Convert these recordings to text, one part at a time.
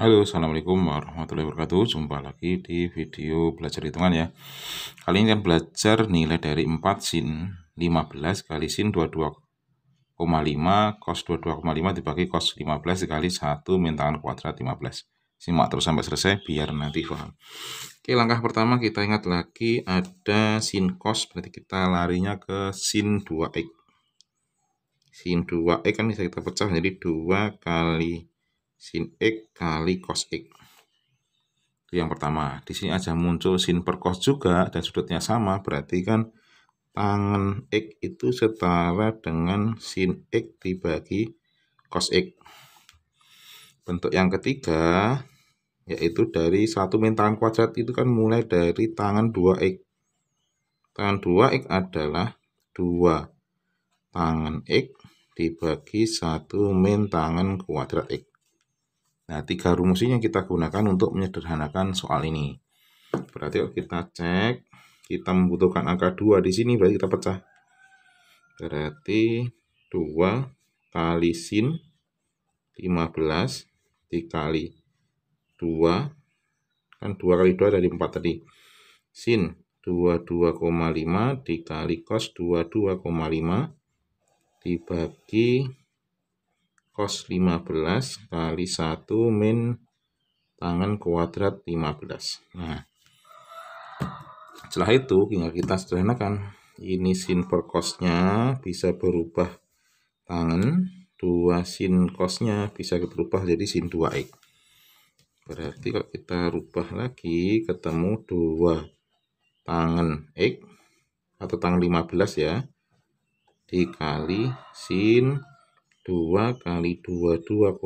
Halo assalamualaikum warahmatullahi wabarakatuh jumpa lagi di video belajar hitungan ya kali ini kan belajar nilai dari 4 sin 15 kali sin 22,5 cos 22,5 dibagi cos 15 dikali 1 min tangan kuadrat 15 simak terus sampai selesai biar nanti paham oke langkah pertama kita ingat lagi ada sin cos berarti kita larinya ke sin 2x sin 2x kan bisa kita pecah jadi 2 kali sin X kali cos X. Itu yang pertama. Di sini aja muncul sin per cos juga dan sudutnya sama. Berarti kan tangan X itu setara dengan sin X dibagi cos X. Bentuk yang ketiga yaitu dari satu mintaan kuadrat itu kan mulai dari tangan 2X. Tangan 2X adalah 2 tangan X dibagi satu min tangan kuadrat X. Nah, tiga rumus ini yang kita gunakan untuk menyederhanakan soal ini. Berarti kalau kita cek, kita membutuhkan angka 2 di sini, berarti kita pecah. Berarti 2 kali sin 15 dikali 2, kan 2 kali 2 dari 4 tadi. Sin 22,5 dikali cos 22,5 dibagi kos 15 kali 1 min tangan kuadrat 15. Nah, setelah itu tinggal kita sederhanakan. Ini sin per cosnya bisa berubah tangan, 2 sin cosnya bisa berubah jadi sin 2x. Berarti kalau kita rubah lagi ketemu 2 tangan x atau tangan 15 ya dikali sin 2 kali 2 2,5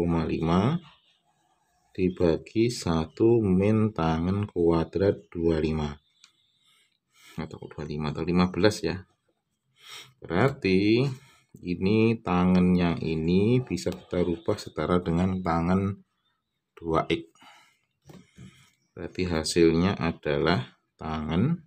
dibagi 1 min tangan kuadrat 25 atau 25 atau 15 ya berarti ini tangan yang ini bisa kita rubah setara dengan tangan 2x berarti hasilnya adalah tangan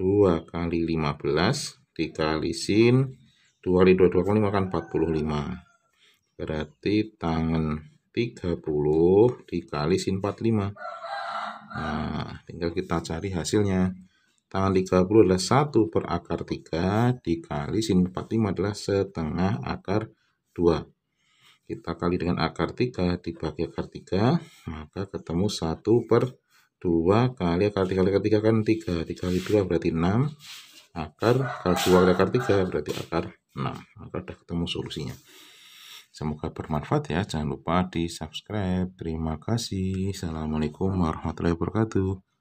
2 kali 15 dikali sin 2 kali 2, 2 kali 5 kan 45 berarti tangan 30 dikali sin 45 nah tinggal kita cari hasilnya tangan 30 adalah 1 per akar 3 dikali sin 45 adalah setengah akar 2 kita kali dengan akar 3 dibagi akar 3 maka ketemu 1 per 2 kali akar 3 kali akar 3 kan 3 3 kali 2 berarti 6 akar kali 2 kali akar 3 berarti akar Nah, maka sudah ketemu solusinya semoga bermanfaat ya jangan lupa di subscribe terima kasih assalamualaikum warahmatullahi wabarakatuh